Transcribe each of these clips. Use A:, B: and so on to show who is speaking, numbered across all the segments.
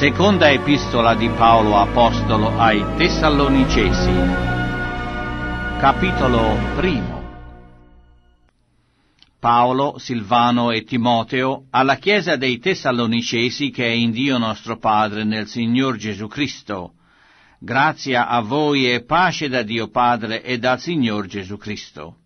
A: Seconda epistola di Paolo Apostolo ai Tessalonicesi Capitolo primo Paolo, Silvano e Timoteo alla Chiesa dei Tessalonicesi che è in Dio nostro Padre nel Signor Gesù Cristo. Grazia a voi e pace da Dio Padre e dal Signor Gesù Cristo.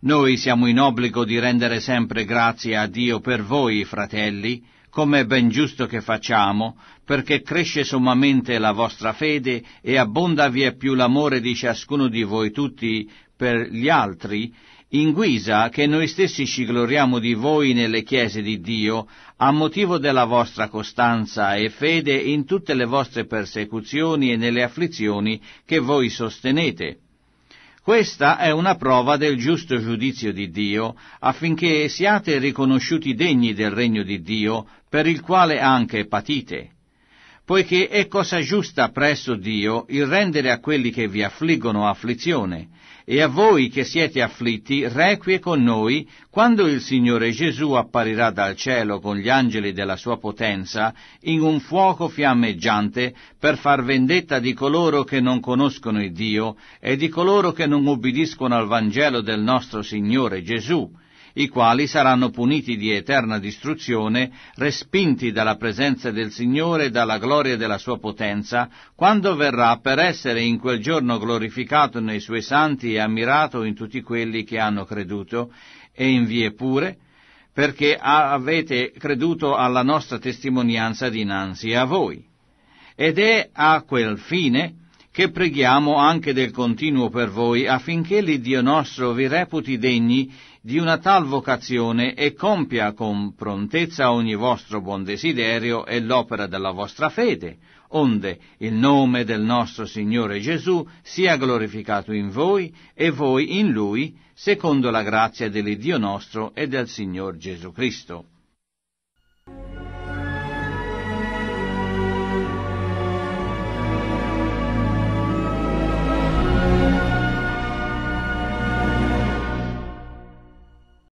A: Noi siamo in obbligo di rendere sempre grazie a Dio per voi, fratelli, come è ben giusto che facciamo, perché cresce sommamente la vostra fede e abbonda via più l'amore di ciascuno di voi tutti per gli altri, in guisa che noi stessi ci gloriamo di voi nelle chiese di Dio, a motivo della vostra costanza e fede in tutte le vostre persecuzioni e nelle afflizioni che voi sostenete questa è una prova del giusto giudizio di Dio, affinché siate riconosciuti degni del regno di Dio, per il quale anche patite poiché è cosa giusta presso Dio il rendere a quelli che vi affliggono afflizione, e a voi che siete afflitti requie con noi, quando il Signore Gesù apparirà dal cielo con gli angeli della sua potenza, in un fuoco fiammeggiante, per far vendetta di coloro che non conoscono il Dio e di coloro che non ubbidiscono al Vangelo del nostro Signore Gesù, i quali saranno puniti di eterna distruzione, respinti dalla presenza del Signore e dalla gloria della sua potenza, quando verrà per essere in quel giorno glorificato nei suoi santi e ammirato in tutti quelli che hanno creduto, e in vie pure, perché avete creduto alla nostra testimonianza dinanzi a voi. Ed è a quel fine che preghiamo anche del continuo per voi affinché l'Iddio nostro vi reputi degni di una tal vocazione e compia con prontezza ogni vostro buon desiderio e l'opera della vostra fede, onde il nome del nostro Signore Gesù sia glorificato in voi e voi in Lui, secondo la grazia dell'Iddio nostro e del Signor Gesù Cristo.